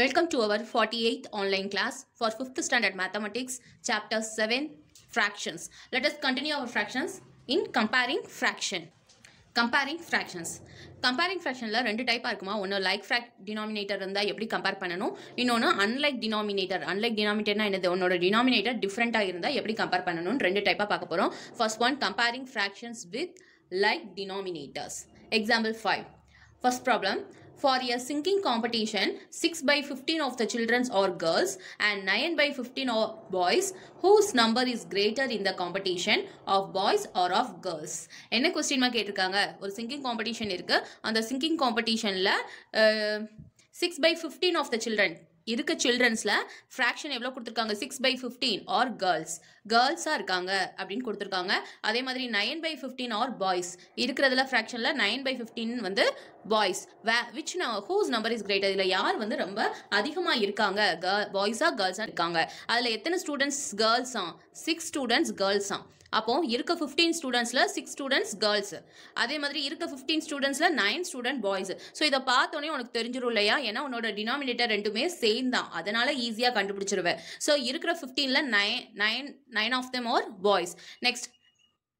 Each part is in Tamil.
Welcome Welcome our forty 48th online class for 5th standard mathematics chapter seven fractions. Let us continue our fractions in comparing fraction comparing fractions comparing ஃப்ராக்ஷனில் ரெண்டு டைப்பாக இருக்குமா ஒன்று லைக் ஃப்ராக் டினாமினேட்டர் இருந்தால் எப்படி கம்பேர் பண்ணணும் இன்னொன்று அன்லைக் டினாமினேட்டர் அன்லைக் டினாமினேட்டர்னா என்னது உன்னோட டினாமினேட்டர் டிஃப்ரெண்ட்டாக இருந்தால் எப்படி கம்பேர் பண்ணணும்னு ரெண்டு டைப்பாக பார்க்க போகிறோம் first one comparing fractions with like denominators example five first problem For a singing competition, 6 by 15 of the children are girls and 9 by 15 are boys whose number is greater in the competition of boys or of girls. என்ன கொஸ்டின்மா கேட்டிருக்காங்க ஒரு சிங்கிங் காம்படிஷன் இருக்குது அந்த சிங்கிங் காம்படிஷனில் six by fifteen of the children இருக்க சில்ட்ரன்ஸில் ஃப்ராக்ஷன் எவ்வளோ கொடுத்துருக்காங்க six by fifteen are girls கேர்ள்ஸாக இருக்காங்க அப்படின்னு கொடுத்துருக்காங்க அதே மாதிரி nine by fifteen are boys இருக்கிறதுல ஃப்ராக்ஷனில் நைன் பை ஃபிஃப்டீன் வந்து boys way which whose number is great இதில் யார் வந்து ரொம்ப அதிகமாக இருக்காங்க கேர்ள் பாய்ஸாக கேர்ள்ஸாக இருக்காங்க அதில் எத்தனை ஸ்டூடெண்ட்ஸ் கேர்ள்ஸாம் சிக்ஸ் ஸ்டூடெண்ட்ஸ் கேர்ள்ஸாம் அப்போ இருக்க ஃபிஃப்டீன் ஸ்டூடெண்ட்ஸில் சிக்ஸ் ஸ்டூடெண்ட்ஸ் கேர்ள்ஸ் அதே மாதிரி இருக்க ஃபிஃப்டீன் ஸ்டூடெண்ட்ஸில் நைன் ஸ்டூடெண்ட் பாய்ஸ் ஸோ இதை பார்த்தோன்னே உனக்கு தெரிஞ்சிடும் இல்லையா ஏன்னா உன்னோட டினாமினேட்டர் ரெண்டுமே சேம் தான் அதனால் ஈஸியாக கண்டுபிடிச்சிருவேன் ஸோ இருக்கிற ஃபிஃப்டீனில் nine nine nine of them are boys next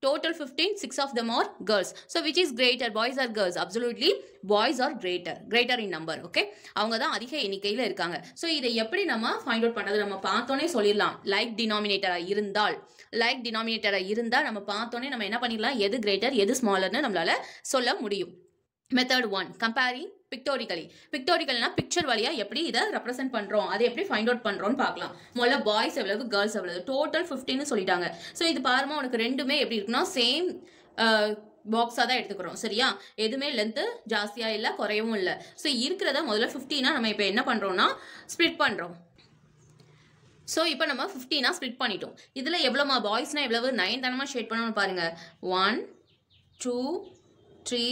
total fifteen six of them are girls so which is greater boys are girls? Absolutely, boys are greater greater in number okay அவங்க தான் அதிக எண்ணிக்கையில் இருக்காங்க ஸோ இதை எப்படி நம்ம ஃபைண்ட் அவுட் பண்ணது நம்ம பார்த்தோன்னே சொல்லிடலாம் லைக் டினாமினேட்டராக இருந்தால் லைக் டினாமினேட்டராக இருந்தால் நம்ம பார்த்தோன்னே நம்ம என்ன பண்ணிடலாம் எது கிரேட்டர் எது ஸ்மாலர்னு நம்மளால் சொல்ல முடியும் மெத்தட் ஒன் கம்பேரிங் பிக்டோரிக்கலி பிக்டோரிக்கல்னா பிக்சர் வழியாக எப்படி இதை ரெப்ரசென்ட் பண்ணுறோம் அதை எப்படி ஃபைண்ட் அவுட் பண்ணுறோம்னு பார்க்கலாம் முதல்ல பாய்ஸ் எவ்வளவு கேர்ள்ஸ் எவ்வளவு டோட்டல் ஃபிஃப்டின்னு சொல்லிட்டாங்க ஸோ இது பாருமா உனக்கு ரெண்டுமே எப்படி இருக்குன்னா சேம் பாக்ஸாக தான் எடுத்துக்கிறோம் சரியா எதுவுமே லென்த்து ஜாஸ்தியாக இல்லை குறையவும் இல்லை ஸோ இருக்கிறத முதல்ல ஃபிஃப்டினா நம்ம இப்போ என்ன பண்ணுறோன்னா ஸ்ப்ளிட் பண்ணுறோம் ஸோ இப்போ நம்ம ஃபிஃப்டினாக ஸ்ப்ளிட் பண்ணிட்டோம் இதில் எவ்வளோமா பாய்ஸ்னால் எவ்வளவு நைன் தானமாக ஷேட் பண்ணணும்னு பாருங்கள் one two three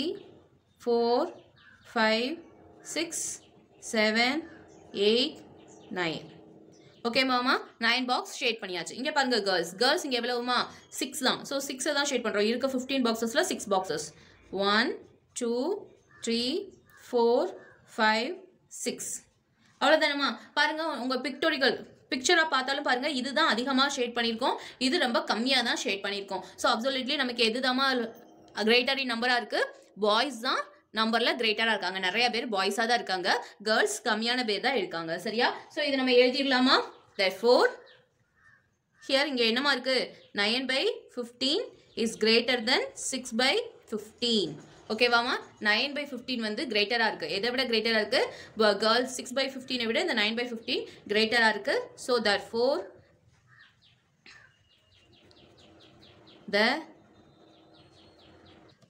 four five six seven eight nine okay மாமா நைன் பாக்ஸ் ஷேட் பண்ணியாச்சு இங்கே பாருங்க கேர்ள்ஸ் கேர்ள்ஸ் இங்கே எவ்வளவுமா சிக்ஸ் தான் ஸோ சிக்ஸை தான் ஷேட் பண்ணுறோம் இருக்க ஃபிஃப்டீன் பாக்ஸஸில் six boxes one two three four five six அவ்வளோதானம்மா பாருங்கள் உங்கள் பிக்டோரிக்கல் பிக்சராக பார்த்தாலும் பாருங்கள் இதுதான் அதிகமாக ஷேட் பண்ணியிருக்கோம் இது ரொம்ப கம்மியாக தான் ஷேட் பண்ணியிருக்கோம் ஸோ அப்சல்யூட்லி நமக்கு எதுதாம்மா கிரேட்டரி நம்பராக இருக்குது பாய்ஸ் தான் நம்பரில் கிரேட்டரா இருக்காங்க நிறைய பேர் பாய்ஸாக தான் இருக்காங்க கேர்ள்ஸ் கம்மியான பேர் தான் இருக்காங்க சரியா ஸோ இதை நம்ம எழுதிடலாமா தட் ஃபோர் ஹியர் இங்கே என்னமா இருக்குது nine by fifteen is greater than six by fifteen ஓகேவாமா நைன் பை ஃபிஃப்டீன் வந்து கிரேட்டராக இருக்குது எதை விட கிரேட்டராக இருக்குது கேர்ள்ஸ் சிக்ஸ் பை ஃபிஃப்டீனை விட இந்த நைன் பை ஃபிஃப்டீன் கிரேட்டராக இருக்குது so that for the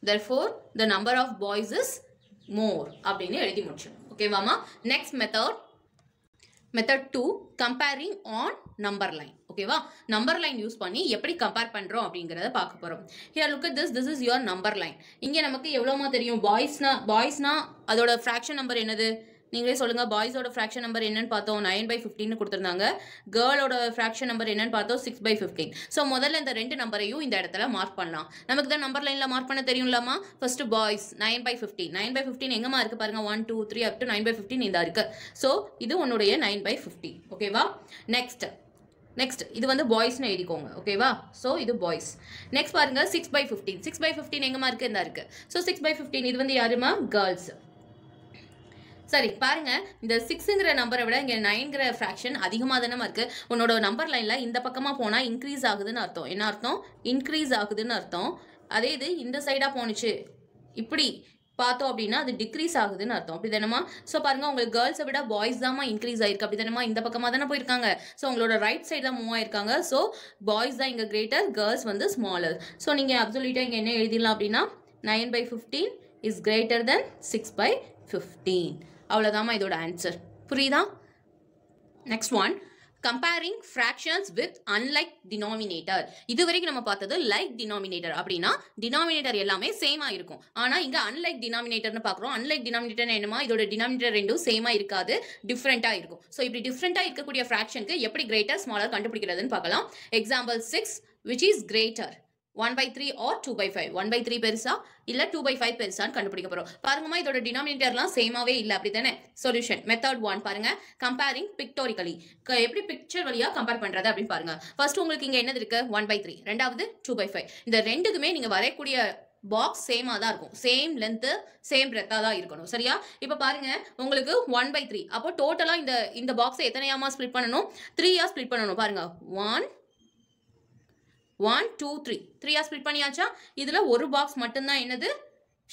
therefore the number of boys is more அப்படின்னு எழுதி முடிச்சிடும் ஓகேவாமா next method method two comparing on number line ஓகேவா நம்பர் லைன் யூஸ் பண்ணி எப்படி கம்பேர் பண்ணுறோம் அப்படிங்கிறத பார்க்க போகிறோம் here look this this is your number line இங்கே நமக்கு எவ்வளோமா தெரியும் பாய்ஸ்னா பாய்ஸ்னா அதோட ஃப்ராக்ஷன் நம்பர் என்னது நீங்களே சொல்லுங்க பாய்ஸோட ஃப்ராக்ஷன் நம்பர் என்னன்னு பார்த்தோம் நைன் பை ஃபிஃப்டின்னு கொடுத்துருந்தாங்க கேர்ளோட ஃப்ராக்ஷன் நம்பர் என்னன்னு பார்த்தோம் சிக்ஸ் பை ஃபிஃப்டீன் ஸோ முதல்ல இந்த ரெண்டு நம்பரையும் இந்த இடத்துல மார்க் பண்ணலாம் நமக்கு தான் நம்பர் லைனில் மார்க் பண்ண தெரியும்லாமா first boys nine by fifteen nine by fifteen எங்கம்மா இருக்கு பாருங்க one two three up to nine by fifteen இந்த இருக்கு ஸோ இது உன்னுடைய நைன் பை ஃபிஃப்டி ஓகேவா நெக்ஸ்ட் நெக்ஸ்ட் இது வந்து பாய்ஸ்னு எழுதிக்கோங்க ஓகேவா ஸோ இது பாய்ஸ் நெக்ஸ்ட் பாருங்க six by fifteen six by fifteen எங்கம்மா இருக்கு இந்த இருக்கு ஸோ சிக்ஸ் பை ஃபிஃப்டீன் இது வந்து யாருமா கேர்ள்ஸ் சரி பாருங்க இந்த சிக்ஸுங்கிற நம்பரை விட இங்கே நைன்கிற ஃப்ராக்ஷன் அதிகமாக தானே இருக்கு உன்னோட நம்பர் லைனில் இந்த பக்கமாக போனால் இன்க்ரீஸ் ஆகுதுன்னு அர்த்தம் என்ன அர்த்தம் இன்க்ரீஸ் ஆகுதுன்னு அர்த்தம் அதே இது இந்த சைடாக போனிச்சு இப்படி பார்த்தோம் அப்படின்னா அது டிக்ரீஸ் ஆகுதுன்னு அர்த்தம் அப்படி தினமா ஸோ பாருங்க உங்களுக்கு கேர்ள்ஸை விட பாய்ஸ் தான் இன்க்ரீஸ் ஆயிருக்கு அப்படி தினமா இந்த பக்கமாக தானே போயிருக்காங்க ஸோ உங்களோட ரைட் தான் மூவ் ஆயிருக்காங்க ஸோ பாய்ஸ் தான் இங்கே கிரேட்டர் கேர்ள்ஸ் வந்து ஸ்மாலர் ஸோ நீங்கள் அப்சொல்யூட்டாக இங்கே என்ன எழுதிடலாம் அப்படின்னா nine by fifteen is greater than six by fifteen அவ்வளோதாம்மா இதோட ஆன்சர் புரியுதா next one comparing fractions with unlike denominator இது வரைக்கும் நம்ம பார்த்தது லைக் டினாமினேட்டர் அப்படின்னா டினாமினேட்டர் எல்லாமே சேமாக இருக்கும் ஆனால் இங்கே அன்லைக் டினாமினேட்டர்னு பார்க்குறோம் அன்லைக் டினாமினேட்டர் என்னமா இதோட டினாமினேட்டர் ரெண்டும் சேமாக இருக்காது டிஃப்ரெண்ட்டாக இருக்கும் ஸோ இப்படி டிஃப்ரெண்ட்டாக இருக்கக்கூடிய ஃப்ராக்ஷனுக்கு எப்படி கிரேட்டர் ஸ்மாலர் கண்டுபிடிக்கிறதுன்னு பார்க்கலாம் example six which is greater one by three or two by five one by three பெருசா இல்லை டூ பை ஃபைவ் பெருசான்னு கண்டுபிடிக்க போகிறோம் பாருங்கம்மா இதோட டினாமினேட்டர்லாம் சேமாவே இல்லை அப்படி தானே சொல்யூஷன் மெத்தட் ஒன் பாருங்கள் கம்பேரிங் பிக்டோரிக்கலி எப்படி பிக்சர் வழியாக கம்பேர் பண்ணுறது அப்படின்னு பாருங்கள் ஃபர்ஸ்ட் உங்களுக்கு இங்கே என்னது இருக்குது ஒன் பை த்ரீ ரெண்டாவது டூ பை ஃபைவ் இந்த ரெண்டுக்குமே நீங்கள் வரையக்கூடிய பாக்ஸ் சேமாக தான் இருக்கும் சேம் லென்த்து சேம் பிரெத்தாக தான் இருக்கணும் சரியா இப்போ பாருங்கள் உங்களுக்கு ஒன் பை த்ரீ அப்போ டோட்டலாக இந்த இந்த பாக்ஸை எத்தனையாமா ஸ்ப்ளிட் பண்ணணும் த்ரீயாக ஸ்ப்ளிட் பண்ணணும் பாருங்கள் ஒன் ஒன் டூ த்ரீ த்ரீயாக ஸ்ப்ளிட் பண்ணியாச்சா இதில் ஒரு பாக்ஸ் மட்டும்தான் என்னது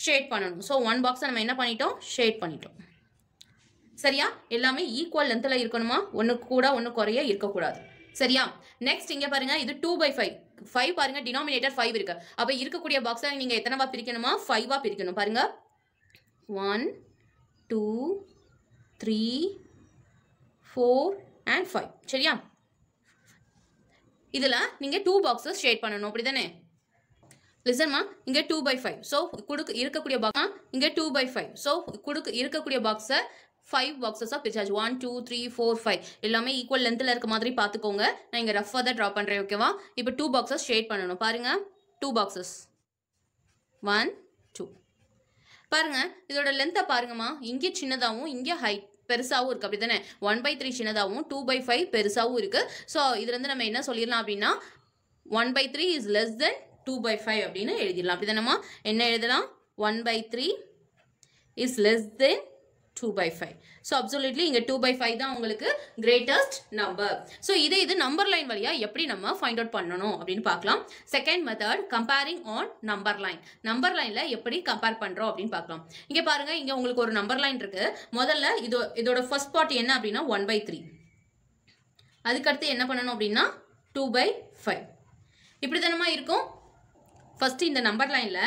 ஷேட் பண்ணணும் ஸோ ஒன் பாக்ஸை நம்ம என்ன பண்ணிட்டோம் ஷேட் பண்ணிட்டோம் சரியா எல்லாமே ஈக்குவல் லென்த்தில் இருக்கணுமா ஒன்று கூட ஒன்று குறைய இருக்கக்கூடாது சரியா நெக்ஸ்ட் இங்கே பாருங்கள் இது டூ பை ஃபைவ் ஃபைவ் பாருங்கள் டினாமினேட்டர் ஃபைவ் இருக்குது அப்போ இருக்கக்கூடிய பாக்ஸை நீங்கள் எத்தனைவா பிரிக்கணுமா ஃபைவாக பிரிக்கணும் பாருங்கள் one two three four and five சரியா இதில் நீங்கள் டூ பாக்ஸஸ் ஷேட் பண்ணணும் அப்படி தானே லிசன்மா இங்கே டூ பை ஃபைவ் ஸோ கொடுக்கு இருக்கக்கூடிய பாக்ஸ் இங்கே டூ பை ஃபைவ் ஸோ கொடுக்கு இருக்கக்கூடிய பாக்ஸை ஃபைவ் பாக்ஸஸாக பிரிச்சாச்சு one two three four five எல்லாமே ஈக்குவல் லென்த்தில் இருக்க மாதிரி பார்த்துக்கோங்க நான் இங்கே ரஃபாக தான் ட்ரா பண்ணுறேன் ஓகேவா இப்போ டூ பாக்ஸஸ் ஷேட் பண்ணணும் பாருங்கள் டூ பாக்ஸஸ் ஒன் டூ பாருங்கள் இதோட லென்த்தை பாருங்கம்மா இங்கே சின்னதாகவும் இங்கே ஹைட் பெருசாகவும் இருக்குது அப்படி தானே ஒன் பை த்ரீ சின்னதாகவும் டூ பை ஃபைவ் பெருசாகவும் இருக்குது ஸோ இதுலேருந்து நம்ம என்ன சொல்லிடலாம் அப்படின்னா one by three is less than two by five அப்படின்னு எழுதிடலாம் அப்படி தானேம்மா என்ன எழுதலாம் one by three is less than two by five so absolutely, இங்கே டூ பை ஃபைவ் தான் உங்களுக்கு கிரேட்டஸ்ட் நம்பர் ஸோ இதே இது நம்பர் லைன் வழியாக எப்படி நம்ம ஃபைண்ட் அவுட் பண்ணணும் அப்படின்னு பார்க்கலாம் second method, comparing on number line number லைனில் எப்படி கம்பேர் பண்ணுறோம் அப்படின்னு பார்க்கலாம் இங்கே பாருங்கள் இங்கே உங்களுக்கு ஒரு நம்பர் லைன் இருக்குது முதல்ல இதோ first ஃபர்ஸ்ட் பார்ட் என்ன அப்படின்னா ஒன் பை த்ரீ அதுக்கடுத்து என்ன பண்ணனும் அப்படின்னா டூ பை ஃபைவ் இப்படி தானமாக இருக்கும் ஃபஸ்ட்டு இந்த நம்பர் லைனில்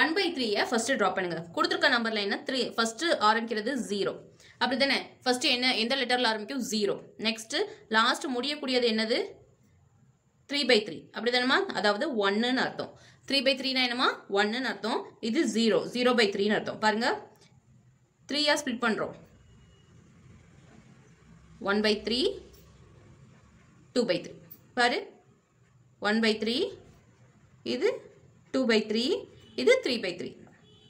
ஒன் பை த்ரீயை ஃபஸ்ட்டு drop பண்ணுங்க கொடுத்துருக்க நம்பரில் என்ன த்ரீ ஃபஸ்ட்டு ஆரம்பிக்கிறது ஜீரோ அப்படி தானே ஃபஸ்ட்டு என்ன எந்த லெட்டரில் 0 next நெக்ஸ்ட்டு லாஸ்ட் முடியக்கூடியது என்னது த்ரீ பை த்ரீ அப்படி தானேமா அதாவது ஒன்றுன்னு அர்த்தம் த்ரீ பை த்ரீனா என்னமா ஒன்றுன்னு அர்த்தம் இது ஜீரோ ஜீரோ பை த்ரீன்னு அர்த்தம் பாருங்கள் த்ரீயாக ஸ்பிளிட் பண்ணுறோம் one by three two by three பாரு ஒன் பை த்ரீ இது டூ பை த்ரீ இது த்ரீ பை த்ரீ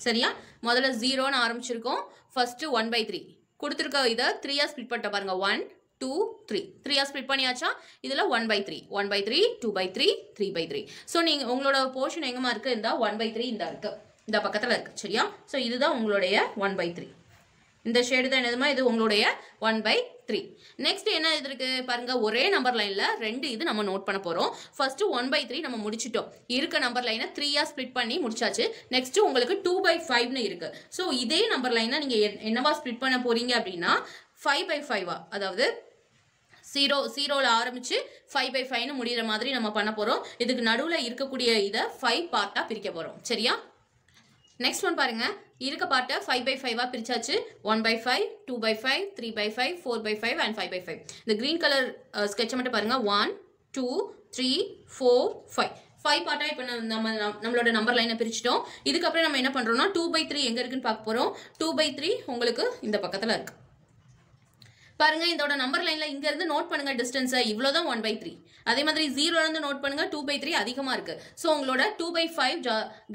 சரியா முதல்ல ஜீரோன்னு ஆரம்பிச்சிருக்கோம் ஃபர்ஸ்ட்டு ஒன் பை த்ரீ கொடுத்துருக்க இதை த்ரீயாக ஸ்பிளிட் பண்ணிட்ட பாருங்கள் ஒன் டூ த்ரீ த்ரீயாக ஸ்பிட் பண்ணியாச்சா இதில் one by three one by three two by three three by three so நீங்கள் உங்களோட போர்ஷன் எங்கேமா இருக்குது இந்த ஒன் பை த்ரீ இந்த இருக்குது இந்த பக்கத்தில் இருக்குது சரியா ஸோ இதுதான் உங்களுடைய ஒன் பை த்ரீ இந்த ஷேடு தான் என்னதுமா இது உங்களுடைய ஒன் பை த்ரீ நெக்ஸ்ட் என்ன இது இருக்கு பாருங்க ஒரே நம்பர் லைன்ல ரெண்டு இது நம்ம நோட் பண்ண போறோம் ஃபர்ஸ்ட் ஒன் பை த்ரீ நம்ம முடிச்சிட்டோம் இருக்க நம்பர் லைனை த்ரீயா ஸ்பிளிட் பண்ணி முடிச்சாச்சு நெக்ஸ்ட் உங்களுக்கு டூ பை ஃபைவ்னு இருக்கு ஸோ இதே நம்பர் லைனை நீங்க என்னவா ஸ்பிளிட் பண்ண போறீங்க அப்படின்னா ஃபைவ் பை ஃபைவா அதாவது சீரோ ஜீரோவில் ஆரம்பித்து ஃபைவ் பை ஃபைவ்னு முடிகிற மாதிரி நம்ம பண்ண போகிறோம் இதுக்கு நடுவில் இருக்கக்கூடிய இதை ஃபைவ் பார்ட்டாக பிரிக்க போகிறோம் சரியா நெக்ஸ்ட் ஒன் பாருங்கள் இருக்க 5 ஃபைவ் பை வா பிரிச்சாச்சு one by five two by 5, three by five four by five and 5 by 5 இந்த க்ரீன் கலர் ஸ்கெட்சை மட்டும் பாருங்கள் one two three four five five பாட்டாக இப்போ நம்ம நம்மளோட நம்பர் லைனை பிரிச்சிட்டோம் இதுக்கப்புறம் நம்ம என்ன பண்ணுறோம்னா டூ பை த்ரீ எங்கே இருக்குன்னு பார்க்க போகிறோம் டூ பை த்ரீ உங்களுக்கு இந்த பக்கத்தில் இருக்குது பாருங்க இதோட நம்பர் லைன்ல இங்க இருந்து நோட் பண்ணுங்க டிஸ்டன்ஸ் இவ்வளவுதான் ஒன் பை த்ரீ அதே மாதிரி ஜீரோல இருந்து நோட் பண்ணுங்க டூ பை த்ரீ அதிகமா இருக்கு ஸோ உங்களோட டூ பை ஃபைவ்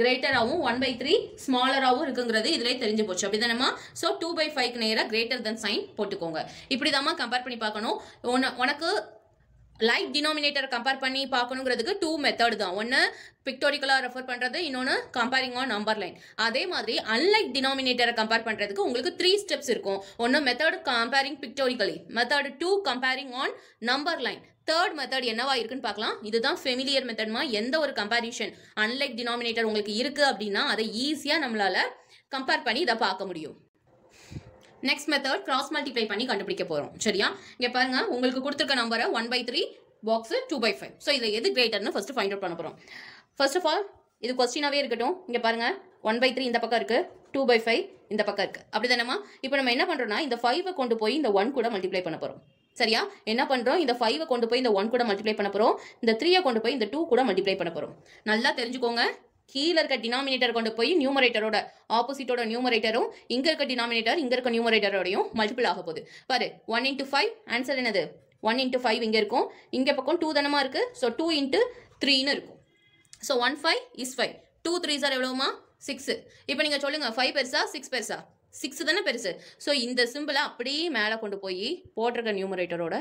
கிரேட்டராகவும் ஒன் பை த்ரீ ஸ்மாலராகவும் இருக்குங்கிறது இதுல தெரிஞ்சு போச்சு அப்படிதானமா ஸோ டூ பை ஃபைவ்க்கு நேராக கிரேட்டர் தென் சைன் போட்டுக்கோங்க இப்படிதாம்மா கம்பேர் பண்ணி பார்க்கணும் உனக்கு லைக் டினாமினேட்டர் கம்பேர் பண்ணி பார்க்கணுங்கிறதுக்கு டூ மெத்தட் தான் ஒன்று பிக்டோரிக்கலாக ரெஃபர் பண்ணுறது இன்னொன்று கம்பேரிங் ஆன் நம்பர் லைன் அதே மாதிரி அன்லைக் டினாமினேட்டரை கம்பேர் பண்ணுறதுக்கு உங்களுக்கு த்ரீ ஸ்டெப்ஸ் இருக்கும் ஒன்று method comparing pictorially method two comparing on number line third method என்னவா இருக்குன்னு பார்க்கலாம் இதுதான் ஃபெமிலியர் மெத்தட்மா எந்த ஒரு கம்பேரிஷன் அன்லைக் டினாமினேட்டர் உங்களுக்கு இருக்குது அப்படின்னா அதை ஈஸியாக நம்மளால் கம்பேர் பண்ணி இதை பார்க்க முடியும் நெக்ஸ்ட் மெத்தட் கிராஸ் மல்டிப்ளை பண்ணி கண்டுபிடிக்க போகிறோம் சரியா இங்கே பாருங்க உங்களுக்கு கொடுத்துருக்க நம்பரை one by three box two by five so இதில் எது கிரேட்டர்னு ஃபஸ்ட்டு ஃபைண்ட் அவுட் பண்ண போகிறோம் ஃபர்ஸ்ட் ஆஃப் ஆல் இது கொஸ்டினாகவே இருக்கட்டும் இங்கே பாருங்கள் ஒன் பை த்ரீ இந்த பக்கம் இருக்குது டூ பை ஃபைவ் இந்த பக்கம் இருக்குது அப்படி தானேமா இப்போ நம்ம என்ன பண்ணுறோம்னா இந்த ஃபைவை கொண்டு போய் இந்த ஒன் கூட மல்டிப்ளை பண்ண போகிறோம் சரியா என்ன பண்ணுறோம் இந்த ஃபைவை கொண்டு போய் இந்த ஒன் கூட மல்டிப்ளை பண்ண போகிறோம் இந்த த்ரீயை கொண்டு போய் இந்த டூ கூட மல்டிப்ளை பண்ண போகிறோம் நல்லா தெரிஞ்சுக்கோங்க கீழே இருக்க டினாமினேட்டர் கொண்டு போய் நியூமரேட்டரோட ஆப்போசிட்டோட நியூமரேட்டரும் இங்கே இருக்க டினாமினேட்டர் இங்கே இருக்க நியூமரேட்டரோடையும் மல்டிபிள் ஆக போகுது பாரு ஒன் இன்ட்டு ஃபைவ் ஆன்சர் என்னது ஒன் இன்ட்டு ஃபைவ் இங்கே இருக்கும் இங்கே பக்கம் டூ தானமாக இருக்குது ஸோ டூ இன்ட்டு த்ரீன்னு இருக்கும் so one five is five two three are எவ்வளோமா சிக்ஸு இப்போ நீங்கள் சொல்லுங்கள் ஃபைவ் பெருசா சிக்ஸ் பெருசா சிக்ஸ் தானே பெருசு ஸோ இந்த சிம்பிளை அப்படியே மேலே கொண்டு போய் போட்டிருக்க நியூமரேட்டரோட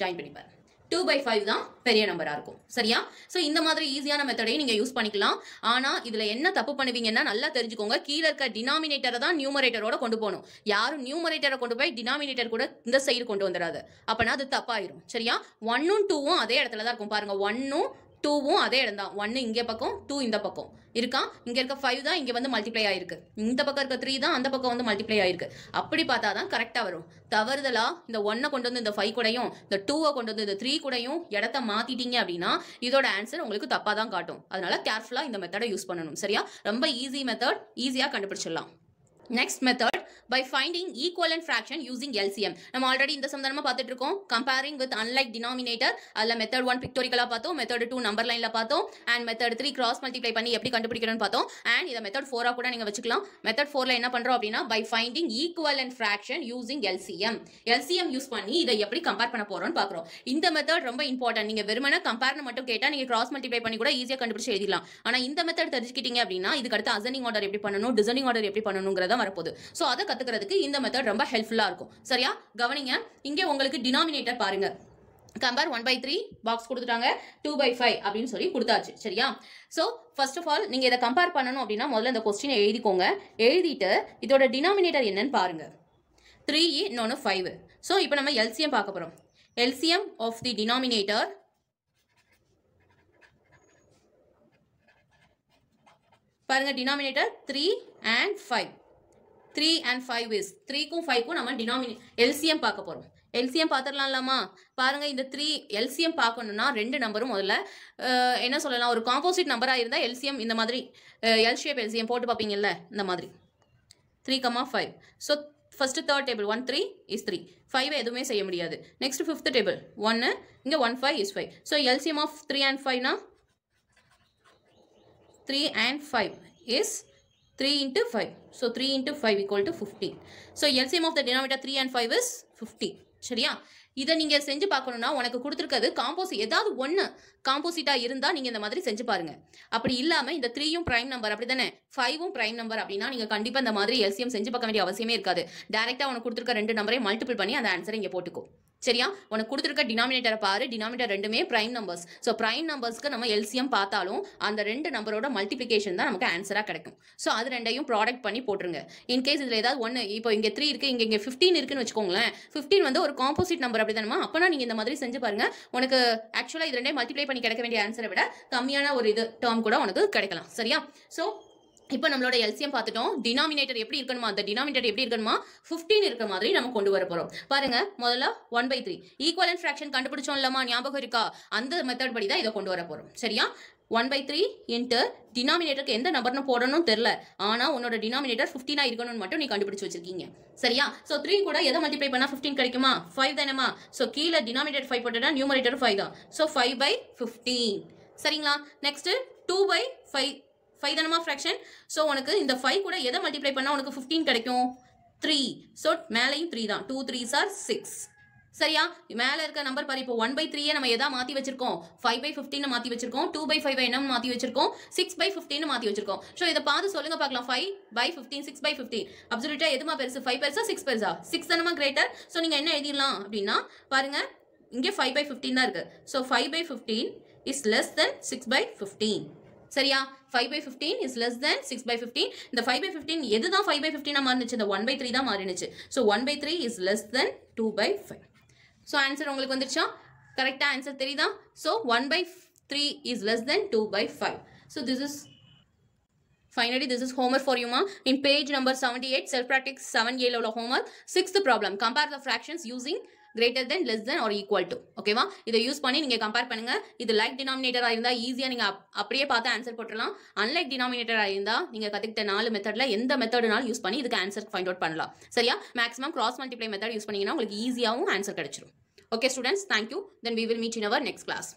ஜாயின் பண்ணிப்பாரு டூ பை ஃபைவ் தான் பெரிய நம்பராக இருக்கும் சரியா ஸோ இந்த மாதிரி ஈஸியான மெத்தடையும் நீங்கள் யூஸ் பண்ணிக்கலாம் ஆனால் இதில் என்ன தப்பு பண்ணுவீங்கன்னா நல்லா தெரிஞ்சுக்கோங்க கீழே இருக்க டினாமினேட்டரை தான் நியூமரேட்டரோட கொண்டு போகணும் யாரும் நியூமரேட்டரை கொண்டு போய் டினாமினேட்டர் கூட இந்த சைடு கொண்டு வந்துடாது அப்போனா அது தப்பாயிரும் சரியா ஒன்னும் டூவும் அதே இடத்துல தான் இருக்கும் பாருங்கள் ஒன்னும் டூவும் அதே இடம் தான் ஒன்று இங்கே பக்கம் டூ இந்த பக்கம் இருக்கான் இங்கே இருக்க ஃபைவ் தான் இங்கே வந்து மல்டிப்ளை ஆயிருக்கு இந்த பக்கம் இருக்க த்ரீ தான் அந்த பக்கம் வந்து மல்டிப்ளை ஆயிருக்கு அப்படி பார்த்தா தான் கரெக்டாக வரும் தவறுதலாக இந்த ஒன்னை கொண்டு வந்து இந்த ஃபைவ் கூடையும் இந்த டூவை கொண்டு வந்து இந்த த்ரீ கூடையும் இடத்த மாற்றிட்டீங்க அப்படின்னா இதோட ஆன்சர் உங்களுக்கு தப்பாக தான் காட்டும் அதனால கேர்ஃபுல்லாக இந்த மெத்தடை யூஸ் பண்ணணும் சரியா ரொம்ப ஈஸி மெத்தட் ஈஸியாக கண்டுபிடிச்சிடலாம் next method by finding equivalent fraction using LCM நம்ம ஆல்ரெடி இந்த சந்தர்மா பார்த்துட்டு இருக்கோம் கம்பேரிங் வித் அன்லைக் டினாமினேட்டர் அதில் மெத்தட் ஒன் பிக்டோரிக்கலாக பார்த்தோம் மெத்தட் டூ நம்பர் லைனில் பார்த்தோம் and method three cross multiply பண்ணி எப்படி கண்டுபிடிக்கணும்னு பார்த்தோம் அண்ட் இதை மெத்தட் ஃபோராக கூட நீங்கள் வச்சுக்கலாம் மெத்தட் ஃபோரில் என்ன பண்ணுறோம் அப்படின்னா by finding equivalent fraction using LCM LCM use பண்ணி இதை எப்படி கம்பேர் பண்ண போகிறோம்னு பார்க்குறோம் இந்த மெத்தட் ரொம்ப இம்பார்ட்டன்ட் நீங்கள் வெறுமனே கம்பேர்னு மட்டும் கேட்டால் நீங்கள் கிராஸ் மல்டிப்ளை பண்ணி கூட ஈஸியாக கண்டுபிடிச்சி எழுதிடலாம் ஆனால் இந்த மெத்தட் தெரிஞ்சுக்கிட்டீங்க அப்படின்னா இதுக்கு அடுத்து அசனிங் ஆர்டர் எப்படி பண்ணணும் டிசைனிங் ஆர்டர் எப்படி பண்ணணுங்கிறத வரப்போகுது ஸோ அதை கற்று பார்த்துக்கிறதுக்கு இந்த மெத்தட் ரொம்ப ஹெல்ப்ஃபுல்லாக இருக்கும் சரியா கவனிங்க இங்கே உங்களுக்கு டினாமினேட்டர் பாருங்கள் compare one by three box கொடுத்துட்டாங்க டூ பை ஃபைவ் அப்படின்னு சொல்லி கொடுத்தாச்சு சரியா ஸோ ஃபர்ஸ்ட் ஆஃப் ஆல் நீங்கள் இதை கம்பேர் பண்ணணும் அப்படின்னா முதல்ல இந்த கொஸ்டினை எழுதிக்கோங்க எழுதிட்டு இதோட டினாமினேட்டர் என்னன்னு பாருங்கள் த்ரீ e, இன்னொன்று ஃபைவ் ஸோ இப்போ நம்ம எல்சிஎம் பார்க்க போகிறோம் எல்சிஎம் ஆஃப் தி டினாமினேட்டர் பாருங்கள் denominator three and five three and five is த்ரீக்கும் ஃபைவ்க்கும் நம்ம டினாமினே எல்சிஎம் பார்க்க போகிறோம் எல்சிஎம் பார்த்துடலாம்லாமா பாருங்கள் இந்த த்ரீ எல்சிஎம் பார்க்கணுன்னா ரெண்டு நம்பரும் முதல்ல என்ன சொல்லலாம் ஒரு காம்போசிட் நம்பராக இருந்தால் எல்சிஎம் இந்த மாதிரி எல் ஷேப் எல்சிஎம் போட்டு பார்ப்பீங்கல்ல இந்த மாதிரி three comma five so first third table one three is three five எதுவுமே செய்ய முடியாது நெக்ஸ்ட் ஃபிஃப்த் டேபிள் ஒன்று இங்கே one five is five so LCM of three and ஃபைவ்னா three and five is 3 into 5. So 3 into 5 equal to 15. So LCM of the denominator 3 and 5 is 15. சரியா இதை நீங்கள் செஞ்சு பார்க்கணுன்னா உனக்கு கொடுத்துருக்கிறது காம்போசி ஏதாவது ஒன்று காம்போசிட்டாக இருந்தால் நீங்கள் இந்த மாதிரி செஞ்சு பாருங்கள் அப்படி இல்லாமல் இந்த த்ரீயும் ப்ரைம் நம்பர் அப்படி தானே ஃபைவும் ப்ரைம் நம்பர் அப்படின்னா நீங்கள் கண்டிப்பாக இந்த மாதிரி எல்சிஎம் செஞ்சு பார்க்க வேண்டிய அவசியமே இருக்காது டேரெக்டாக உனக்கு கொடுத்துருக்க ரெண்டு நம்பரையும் மல்டிபிள் பண்ணி அந்த ஆன்சரை இங்கே போட்டுக்கோ சரியா உனக்கு கொடுத்துருக்க டினாமினேட்டரை பாரு டினாமினேட்டர் ரெண்டுமே பிரைம் நம்பர்ஸ் ஸோ பிரைம் நம்பர்ஸ்க்கு நம்ம எல்சிஎம் பார்த்தாலும் அந்த ரெண்டு நம்பரோட மல்டிபிகேஷன் தான் நமக்கு ஆன்சராக கிடைக்கும் ஸோ அது ரெண்டையும் ப்ராடக்ட் பண்ணி போட்டுருங்க இன்கேஸ் இதில் ஏதாவது ஒன்று இப்போ இங்கே த்ரீ இருக்குது இங்கே இங்கே ஃபிஃப்டீன் இருக்குன்னு வச்சுக்கோங்களேன் ஃபிஃப்டீன் வந்து ஒரு காம்போசிட் நம்பர் அப்படி தானே அப்போனா நீங்கள் இந்த மாதிரி செஞ்சு பாருங்க உனக்கு ஆக்சுவலாக இது ரெண்டே மல்டிப்ளை பண்ணி கிடைக்க வேண்டிய ஆன்சரை விட கம்மியான ஒரு இது டேர்ம் கூட உனக்கு கிடைக்கலாம் சரியா ஸோ இப்போ நம்மளோட எல்சியம் பார்த்துட்டோம் டினாமினேட்டர் எப்படி இருக்கணுமா அந்த டினாமினேட்டர் எப்படி இருக்கணுமா ஃபிஃப்டீன் இருக்கிற மாதிரி நம்ம கொண்டு வர போகிறோம் பாருங்க முதல்ல one by three equivalent fraction இல்லாமா ஞாபகம் இருக்கா அந்த மெத்தட் படி தான் இதை கொண்டு வர போகிறோம் சரியா ஒன் பை த்ரீ இன்ட்டு டினாமினேட்டருக்கு எந்த நம்பர்னு போடணும்னு தெரில ஆனால் உன்னோட டினாமினேட்டர் ஃபிஃப்டீனாக இருக்கணும்னு மட்டும் நீ கண்டுபிடிச்சி வச்சிருக்கீங்க சரியா ஸோ த்ரீ கூட எதை மல்டிப்ளை பண்ணால் ஃபிஃப்டீன் கிடைக்குமா ஃபைவ் தானேமா ஸோ கீழே டினாமினேட்டர் ஃபைவ் போட்டோன்னா நியூமரேட்டர் ஃபைவ் தான் ஸோ ஃபைவ் பை ஃபிஃப்டீன் சரிங்களா next two by five five தானமா ஃப்ராக்ஷன் ஸோ உனக்கு இந்த ஃபைவ் கூட எதை மல்டிப்ளை பண்ணால் உனக்கு ஃபிஃப்டீன் கிடைக்கும் த்ரீ ஸோ மேலேயும் த்ரீ தான் டூ த்ரீ சார் சிக்ஸ் சரியா மேலே இருக்க நம்பர் பாரு இப்போ ஒன் பை த்ரீயே நம்ம எதாவது மாற்றி வச்சிருக்கோம் ஃபைவ் பை ஃபிஃப்டின்னு மாற்றி வச்சிருக்கோம் டூ பை ஃபைவ் என்ன மாற்றி வச்சிருக்கோம் சிக்ஸ் பை ஃபிஃப்டின்னு மாற்றி வச்சிருக்கோம் ஸோ இதை பார்த்து சொல்லுங்க பார்க்கலாம் five by fifteen six by fifteen அப்சல்யூட்டா எதுமா பெருசு ஃபைவ் பெருசா சிக்ஸ் பெருசா சிக்ஸ் தானமா கிரேட்டர் ஸோ நீங்கள் என்ன எழுதிடலாம் அப்படின்னா பாருங்க இங்கே ஃபைவ் பை ஃபிஃப்டின் தான் இருக்குது so five by fifteen is less than six by fifteen சரியா 5 by fifteen is less than six by 15 இந்த ஃபைவ் பை 15 எது தான் by பை நாம் மாறினுச்சு இந்த ஒன் பை த்ரீ தான் மாறினுச்சு so one by three is less than two by five so answer உங்களுக்கு வந்துருச்சா கரெக்டாக ஆன்சர் தெரியுதா so one by three is less than two by five so this is finally this is homework for you in page number seventy eight self practice seven ஏல உள்ள homework sixth problem compare the fractions using greater than less than or equal to ஓகேவா இதை யூஸ் பண்ணி நீங்கள் கம்பேர் பண்ணுங்கள் இது லைக் டினாமினேட்டராக இருந்தால் ஈஸியாக நீங்கள் அப்படியே பார்த்து ஆன்சர் போட்டுடலாம் அன்லைக் டினாமினேட்டராக இருந்தால் நீங்கள் கற்றுக்கிட்ட நாலு மெத்தடில் எந்த மெத்தடுனாலும் யூஸ் பண்ணி இதுக்கு ஆன்சர் ஃபைண்ட் அவுட் பண்ணலாம் சரியா maximum cross multiply method use பண்ணிங்கன்னா உங்களுக்கு ஈஸியாகவும் ஆன்சர் கிடச்சிரும் okay students thank you then we will meet in our next class